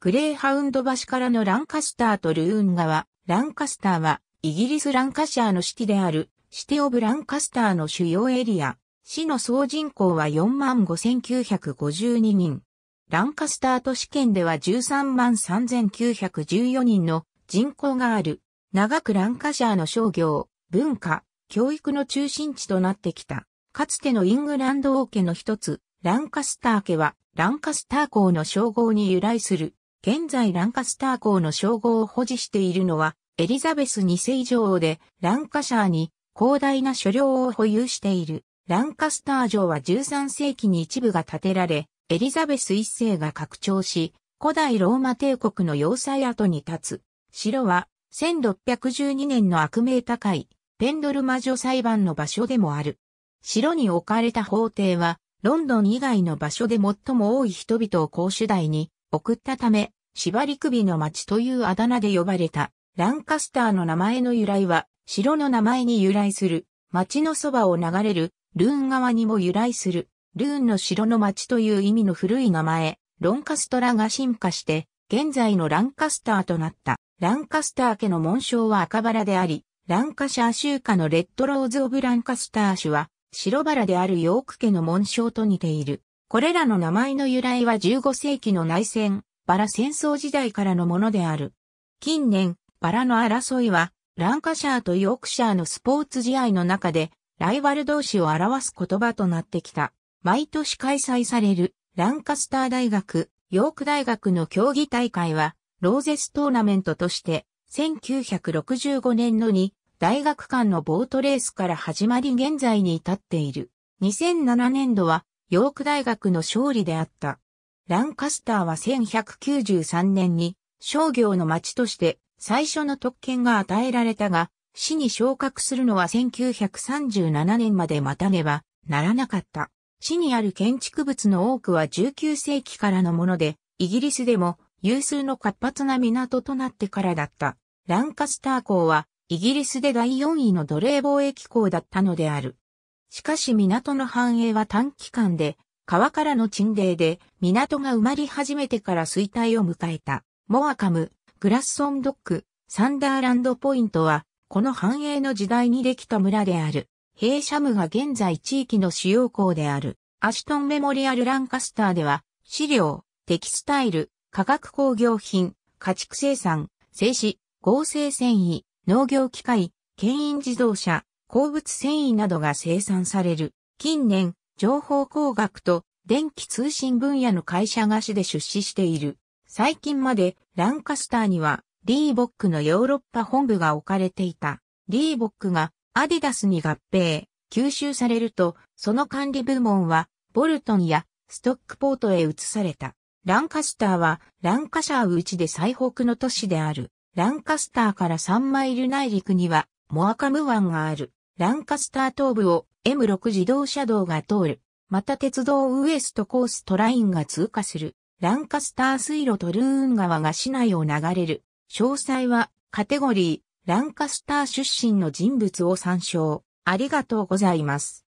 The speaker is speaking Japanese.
グレーハウンド橋からのランカスターとルーン川。ランカスターは、イギリスランカシャーのシティである、シティオブランカスターの主要エリア。市の総人口は45,952人。ランカスター都市圏では133,914人の人口がある。長くランカシャーの商業、文化、教育の中心地となってきた。かつてのイングランド王家の一つ、ランカスター家は、ランカスター公の称号に由来する現在ランカスター校の称号を保持しているのは、エリザベス2世女王で、ランカシャーに広大な所領を保有している。ランカスター城は13世紀に一部が建てられ、エリザベス1世が拡張し、古代ローマ帝国の要塞跡に立つ。城は、1612年の悪名高い、ペンドル魔女裁判の場所でもある。城に置かれた法廷は、ロンドン以外の場所で最も多い人々を公主代に送ったため、縛り首の町というあだ名で呼ばれた。ランカスターの名前の由来は、城の名前に由来する、町のそばを流れる、ルーン側にも由来する、ルーンの城の町という意味の古い名前、ロンカストラが進化して、現在のランカスターとなった。ランカスター家の紋章は赤バラであり、ランカシャー州下のレッドローズ・オブ・ランカスター種は、白バラであるヨーク家の紋章と似ている。これらの名前の由来は15世紀の内戦、バラ戦争時代からのものである。近年、バラの争いは、ランカシャーとヨークシャーのスポーツ試合の中で、ライバル同士を表す言葉となってきた。毎年開催される、ランカスター大学、ヨーク大学の競技大会は、ローゼストーナメントとして、1965年のに、大学間のボートレースから始まり現在に至っている。2007年度は、ヨーク大学の勝利であった。ランカスターは1193年に商業の町として最初の特権が与えられたが、市に昇格するのは1937年まで待たねばならなかった。市にある建築物の多くは19世紀からのもので、イギリスでも有数の活発な港となってからだった。ランカスター港はイギリスで第4位の奴隷貿易港だったのである。しかし港の繁栄は短期間で、川からの沈礼で港が埋まり始めてから衰退を迎えた。モアカム、グラッソンドック、サンダーランドポイントは、この繁栄の時代にできた村である。ヘイシャムが現在地域の主要港である。アシュトンメモリアルランカスターでは、飼料、テキスタイル、化学工業品、家畜生産、製紙、合成繊維、農業機械、牽引自動車、鉱物繊維などが生産される。近年、情報工学と電気通信分野の会社が市で出資している。最近までランカスターにはリーボックのヨーロッパ本部が置かれていた。リーボックがアディダスに合併、吸収されると、その管理部門はボルトンやストックポートへ移された。ランカスターはランカシャーうちで最北の都市である。ランカスターから3マイル内陸にはモアカム湾がある。ランカスター東部を M6 自動車道が通る。また鉄道ウエストコーストラインが通過する。ランカスター水路とルーン川が市内を流れる。詳細はカテゴリー、ランカスター出身の人物を参照。ありがとうございます。